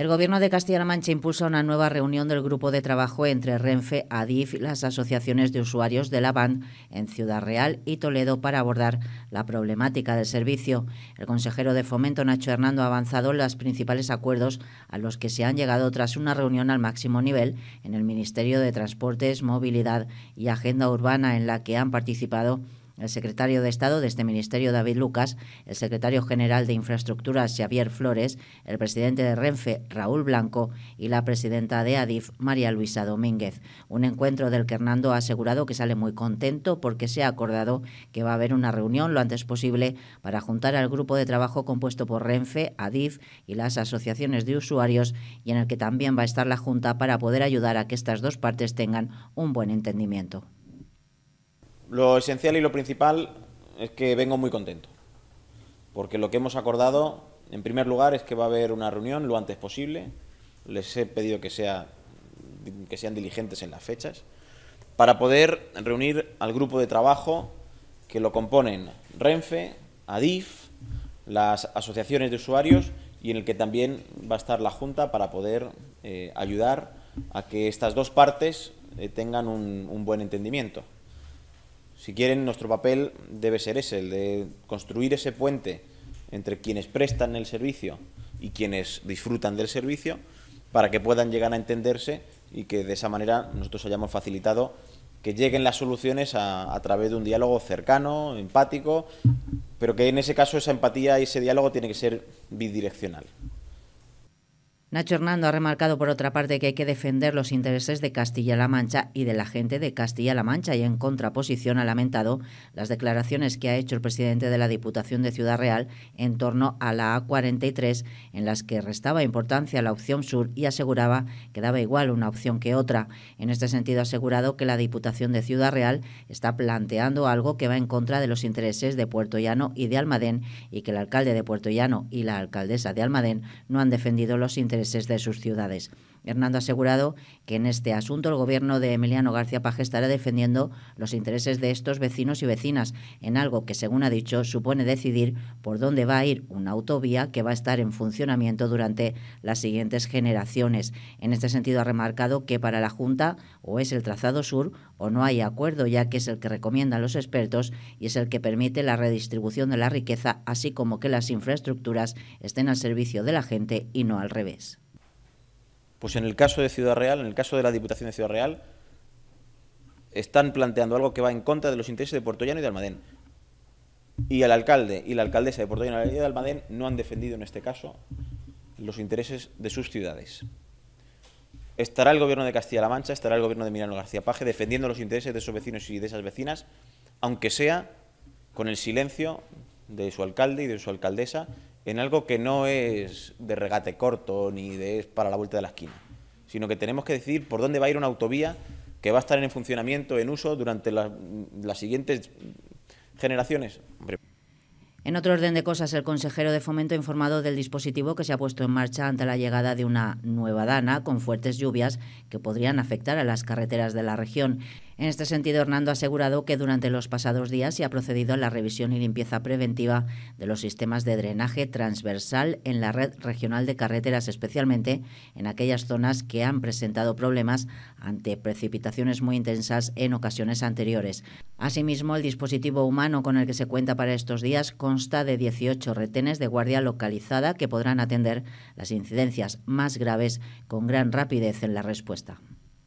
El Gobierno de Castilla-La Mancha impulsa una nueva reunión del grupo de trabajo entre Renfe, ADIF y las asociaciones de usuarios de la BAN en Ciudad Real y Toledo para abordar la problemática del servicio. El consejero de Fomento, Nacho Hernando, ha avanzado en los principales acuerdos a los que se han llegado tras una reunión al máximo nivel en el Ministerio de Transportes, Movilidad y Agenda Urbana en la que han participado el secretario de Estado de este Ministerio, David Lucas, el secretario general de Infraestructuras, Xavier Flores, el presidente de Renfe, Raúl Blanco, y la presidenta de ADIF, María Luisa Domínguez. Un encuentro del que Hernando ha asegurado que sale muy contento porque se ha acordado que va a haber una reunión lo antes posible para juntar al grupo de trabajo compuesto por Renfe, ADIF y las asociaciones de usuarios y en el que también va a estar la Junta para poder ayudar a que estas dos partes tengan un buen entendimiento. Lo esencial y lo principal es que vengo muy contento, porque lo que hemos acordado, en primer lugar, es que va a haber una reunión lo antes posible. Les he pedido que, sean diligentes en las fechas, para poder reunir al grupo de trabajo que lo componen Renfe, ADIF, las asociaciones de usuarios y en el que también va a estar la Junta para poder eh, ayudar a que estas dos partes eh, tengan un buen entendimiento. Si quieren, nuestro papel debe ser ese, el de construir ese puente entre quienes prestan el servicio y quienes disfrutan del servicio para que puedan llegar a entenderse y que de esa manera nosotros hayamos facilitado que lleguen las soluciones a, a, través de un diálogo cercano, empático, pero que en ese caso esa empatía y ese diálogo tiene que ser bidireccional. Nacho Hernando ha remarcado por otra parte que hay que defender los intereses de Castilla-La Mancha y de la gente de Castilla-La Mancha y en contraposición ha lamentado las declaraciones que ha hecho el presidente de la Diputación de Ciudad Real en torno a la A43 en las que restaba importancia la opción sur y aseguraba que daba igual una opción que otra. En este sentido ha asegurado que la Diputación de Ciudad Real está planteando algo que va en contra de los intereses de Puerto Llano y de Almadén y que el alcalde de Puerto Llano y la alcaldesa de Almadén no han defendido los intereses intereses de sus ciudades. Hernando ha asegurado que en este asunto el gobierno de Emiliano García Paje estará defendiendo los intereses de estos vecinos y vecinas, en algo que, según ha dicho, supone decidir por dónde va a ir una autovía que va a estar en funcionamiento durante las siguientes generaciones. En este sentido, ha remarcado que para la Junta o es el trazado sur o no hay acuerdo, ya que es el que recomiendan los expertos y es el que permite la redistribución de la riqueza, así como que las infraestructuras estén al servicio de la gente y no al revés. Pues en el caso de Ciudad Real, en el caso de la Diputación de Ciudad Real, están planteando algo que va en contra de los intereses de Llano y de Almadén. Y el alcalde y la alcaldesa de Llano y de Almadén no han defendido en este caso los intereses de sus ciudades. Estará el gobierno de Castilla-La Mancha, estará el gobierno de Milano García Paje defendiendo los intereses de sus vecinos y de esas vecinas, aunque sea con el silencio de su alcalde y de su alcaldesa en algo que no es de regate corto ni de es para la vuelta de la esquina, sino que tenemos que decidir por dónde va a ir una autovía que va a estar en funcionamiento, en uso durante las siguientes generaciones. En otro orden de cosas, el consejero de Fomento ha informado del dispositivo que se ha puesto en marcha ante la llegada de una nueva dana con fuertes lluvias que podrían afectar a las carreteras de la región. En este sentido, Hernando ha asegurado que durante los pasados días se ha procedido a la revisión y limpieza preventiva de los sistemas de drenaje transversal en la red regional de carreteras, especialmente en aquellas zonas que han presentado problemas ante precipitaciones muy intensas en ocasiones anteriores. Asimismo, el dispositivo humano con el que se cuenta para estos días consta de 18 retenes de guardia localizada que podrán atender las incidencias más graves con gran rapidez en la respuesta.